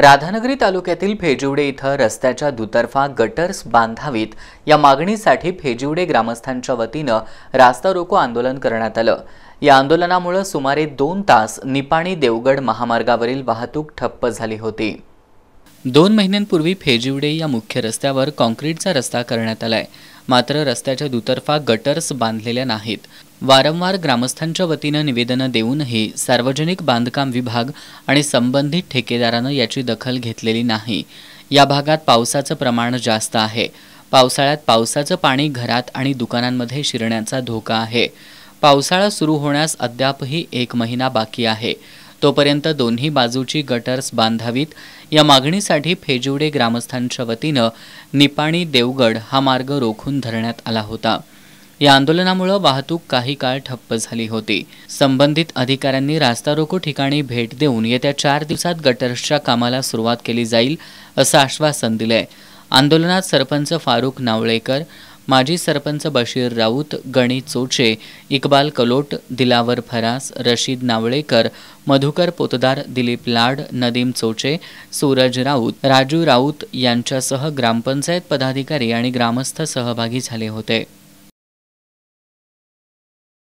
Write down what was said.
राधानगरी तालुक्यातील फेजिवडे इथं रस्त्याच्या दुतर्फा गटर्स बांधावीत या मागणीसाठी फेजिवडे ग्रामस्थांच्या वतीनं रास्ता रोको आंदोलन करण्यात आलं या आंदोलनामुळे सुमारे दोन तास निपाणी देवगड महामार्गावरील वाहतूक ठप्प झाली होती दोन महिन्यांपूर्वी फेजिवडे या मुख्य रस्त्यावर कॉन्क्रीटचा रस्ता करण्यात आलाय मात्र रस्त्याच्या दुतर्फा गटर्स बांधलेल्या नाहीत वारंवार ग्रामस्थांच्या वतीनं निवेदनं देऊनही सार्वजनिक बांधकाम विभाग आणि संबंधित ठेकेदारानं याची दखल घेतलेली नाही या भागात पावसाचं प्रमाण जास्त आहे पावसाळ्यात पावसाचं पाणी घरात आणि दुकानांमध्ये शिरण्याचा धोका आहे पावसाळा सुरू होण्यास अद्यापही एक महिना बाकी आहे तोपर्यंत दोन्ही बाजूची गटर्स बांधावीत या मागणीसाठी फेजुडे ग्रामस्थांच्या वतीनं निपाणी देवगड हा मार्ग रोखून धरण्यात आला होता या आंदोलनामुळं वाहतूक काही काळ ठप्प झाली होती संबंधित अधिकाऱ्यांनी रास्ता रोको ठिकाणी भेट देऊन येत्या चार दिवसात गटर्सच्या कामाला सुरुवात केली जाईल असं आश्वासन दिलंय आंदोलनात सरपंच फारुख नावळेकर माजी सरपंच बशीर राऊत गणित चोचे इकबाल कलोट दिलावर फरास रशीद नावळेकर मधुकर पोतदार दिलीप लाड नदीम चोचे सूरज राऊत राजू राऊत यांच्यासह ग्रामपंचायत पदाधिकारी आणि ग्रामस्थ सहभागी झाले होते